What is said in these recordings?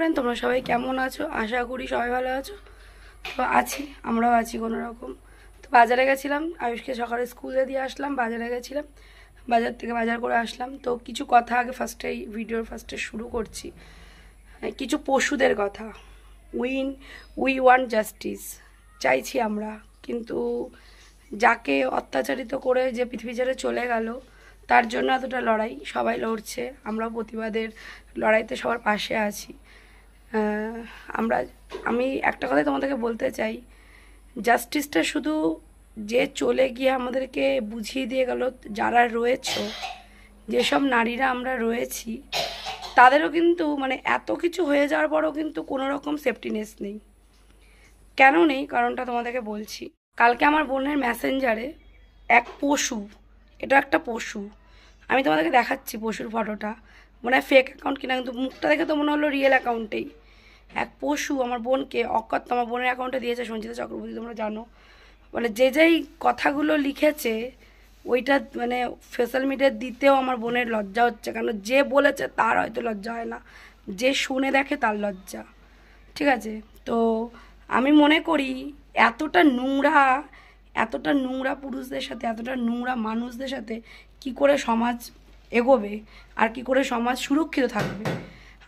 friend তোমরা সবাই কেমন আছো আশা করি সবাই ভালো আছো তো আছি আমরাও আছি কোনো রকম তো বাজারে গেছিলাম আয়ুষকে সকালে স্কুলে দিয়ে আসলাম বাজারে গেছিলাম বাজার থেকে বাজার করে আসলাম তো কিছু কথা আগে ফার্স্টে ভিডিওর ফার্স্টে শুরু করছি কিছু পশুদের কথা উইন উই ওয়ান জাস্টিস চাইছি আমরা কিন্তু যাকে অত্যাচারিত করে যে পৃথিবী ছেড়ে চলে গেল তার জন্য এতটা লড়াই সবাই লড়ছে আমরা প্রতিবাদের লড়াইতে সবার পাশে আছি আমরা আমি একটা কথাই তোমাদেরকে বলতে চাই জাস্টিসটা শুধু যে চলে গিয়ে আমাদেরকে বুঝিয়ে দিয়ে গেল যারা রয়েছে যেসব নারীরা আমরা রয়েছি তাদেরও কিন্তু মানে এত কিছু হয়ে যাওয়ার পরও কিন্তু কোনো রকম সেফটিনেস নেই কেন নেই কারণটা তোমাদেরকে বলছি কালকে আমার বোনের মেসেঞ্জারে এক পশু এটা একটা পশু আমি তোমাদেরকে দেখাচ্ছি পশুর ফটোটা মনে হয় ফেক অ্যাকাউন্ট কিনা কিন্তু মুখটা দেখে তো মনে হলো রিয়েল অ্যাকাউন্টেই এক পশু আমার বোনকে অকথ্য আমার বোনের অ্যাকাউন্টে দিয়েছে সঞ্চিতা চক্রবর্তী তোমরা জানো মানে যে যেই কথাগুলো লিখেছে ওইটা মানে সোশ্যাল মিডিয়া দিতেও আমার বোনের লজ্জা হচ্ছে কেন যে বলেছে তার হয়তো লজ্জা হয় না যে শুনে দেখে তার লজ্জা ঠিক আছে তো আমি মনে করি এতটা নোংরা এতটা নোংরা পুরুষদের সাথে এতটা নোংরা মানুষদের সাথে কি করে সমাজ এগোবে আর কি করে সমাজ সুরক্ষিত থাকবে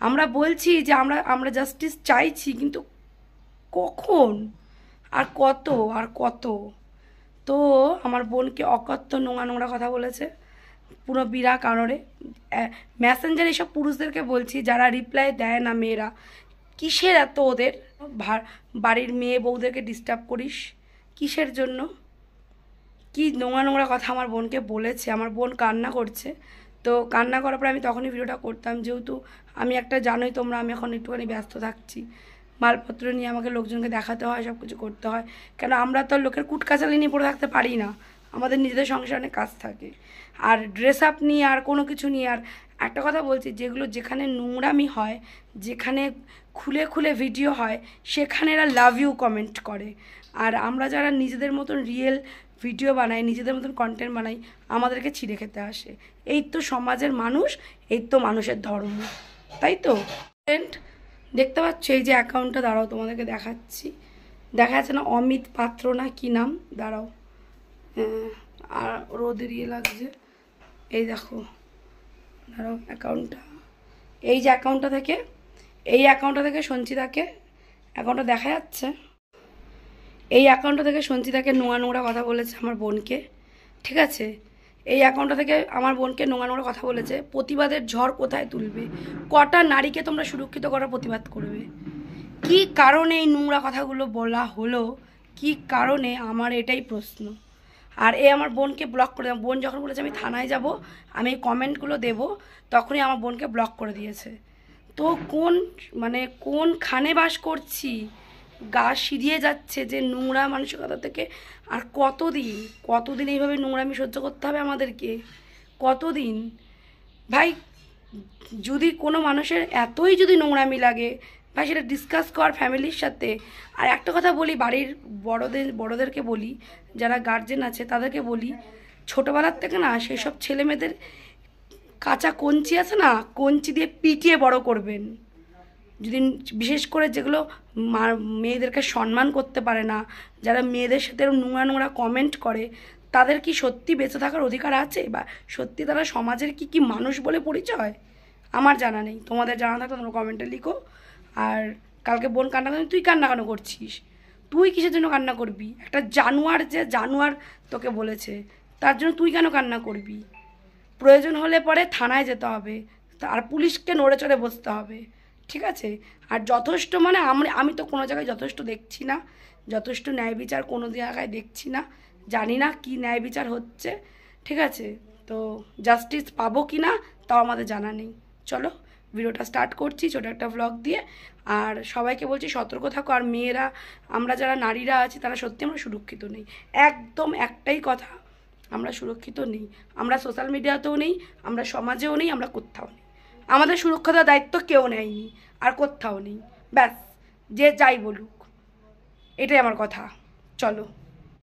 আমরা বলছি যে আমরা আমরা জাস্টিস চাইছি কিন্তু কখন আর কত আর কত তো আমার বোনকে অকথ্য নোংরা নোংরা কথা বলেছে পুরো বিরা কারণে ম্যাসেঞ্জার এসব পুরুষদেরকে বলছি যারা রিপ্লাই দেয় না মেয়েরা কিসের এত ওদের বাড়ির মেয়ে বউদেরকে ডিস্টার্ব করিস কিসের জন্য কি নোংরা নোংরা কথা আমার বোনকে বলেছে আমার বোন কান্না করছে তো কান্না করার পরে আমি তখনই ভিডিওটা করতাম যেহেতু আমি একটা জানোই তোমরা আমি এখন একটুখানি ব্যস্ত থাকছি মালপত্র নিয়ে আমাকে লোকজনকে দেখাতে হয় সব কিছু করতে হয় কেন আমরা তো লোকের কুটকাচালি নিয়ে পড়ে থাকতে পারি না আমাদের নিজেদের সংসারে অনেক কাজ থাকে আর ড্রেস আপ নিয়ে আর কোনো কিছু নিয়ে আর একটা কথা বলছি যেগুলো যেখানে নোংরামি হয় যেখানে খুলে খুলে ভিডিও হয় সেখানে এরা লাভ ইউ কমেন্ট করে আর আমরা যারা নিজেদের মতন রিয়েল ভিডিও বানাই নিজেদের মতন কন্টেন্ট বানাই আমাদেরকে ছিঁড়ে খেতে আসে এই তো সমাজের মানুষ এই তো মানুষের ধর্ম তাই তো ফ্রেন্ড দেখতে পাচ্ছ এই যে অ্যাকাউন্টটা দাঁড়াও তোমাদেরকে দেখাচ্ছি দেখা যাচ্ছে না অমিত পাত্র না কি নাম দাঁড়াও হ্যাঁ, আর রোদের ইয়ে লাগছে এই দেখো দাঁড়াও অ্যাকাউন্টটা এই যে অ্যাকাউন্টটা থেকে এই অ্যাকাউন্টটা থেকে সঞ্চিতাকে অ্যাকাউন্টটা দেখা যাচ্ছে এই অ্যাকাউন্টটা থেকে সঞ্চিতাকে নোংরা নোংরা কথা বলেছে আমার বোনকে ঠিক আছে এই অ্যাকাউন্টটা থেকে আমার বোনকে নোংরা নোংরা কথা বলেছে প্রতিবাদের ঝড় কোথায় তুলবে কটা নারীকে তোমরা সুরক্ষিত করার প্রতিবাদ করবে কি কারণে এই নোংরা কথাগুলো বলা হলো কি কারণে আমার এটাই প্রশ্ন আর এ আমার বোনকে ব্লক করে বোন যখন বলেছে আমি থানায় যাব আমি এই কমেন্টগুলো দেব তখনই আমার বোনকে ব্লক করে দিয়েছে তো কোন মানে কোনখানে বাস করছি গা সিরিয়ে যাচ্ছে যে নোংরা মানসিকতা থেকে আর কতদিন কতদিন এইভাবে নোংরামি সহ্য করতে হবে আমাদেরকে কতদিন ভাই যদি কোনো মানুষের এতই যদি নোংরামি লাগে ভাই সেটা ডিসকাস কর ফ্যামিলির সাথে আর একটা কথা বলি বাড়ির বড়দের বড়দেরকে বলি যারা গার্জেন আছে তাদেরকে বলি ছোটোবেলার থেকে না সেই সব ছেলেমেয়েদের কাঁচা কঞ্চি আছে না কঞ্চি দিয়ে পিটিয়ে বড় করবেন যদি বিশেষ করে যেগুলো মেয়েদেরকে সম্মান করতে পারে না যারা মেয়েদের সাথে নোংরা নোংরা কমেন্ট করে তাদের কি সত্যি বেঁচে থাকার অধিকার আছে বা সত্যি তারা সমাজের কি কি মানুষ বলে পরিচয় আমার জানা নেই তোমাদের জানা থাকলে তোমরা কমেন্টে লিখো আর কালকে বোন কান্না করছিস তুই কান্না কেন করছিস তুই কিসের জন্য কান্না করবি একটা জানোয়ার যে জানোয়ার তোকে বলেছে তার জন্য তুই কেন কান্না করবি প্রয়োজন হলে পরে থানায় যেতে হবে আর পুলিশকে নড়ে চড়ে বসতে হবে ঠিক আছে আর যথেষ্ট মানে আমি আমি তো কোনো জায়গায় যথেষ্ট দেখছি না যথেষ্ট ন্যায় বিচার কোনো জায়গায় দেখছি না জানি না কি ন্যায় বিচার হচ্ছে ঠিক আছে তো জাস্টিস পাবো কি না তাও আমাদের জানা নেই চলো ভিডিওটা স্টার্ট করছি ছোটো একটা ভ্লগ দিয়ে আর সবাইকে বলছি সতর্ক থাকো আর মেয়েরা আমরা যারা নারীরা আছি তারা সত্যি আমরা সুরক্ষিত নেই একদম একটাই কথা আমরা সুরক্ষিত নেই আমরা সোশ্যাল মিডিয়াতেও নেই আমরা সমাজেও নেই আমরা কোথাও নেই আমাদের সুরক্ষা দেওয়ার দায়িত্ব কেউ নেয়নি আর কোথাও নেই ব্যাস যে যাই বলুক এটাই আমার কথা চলো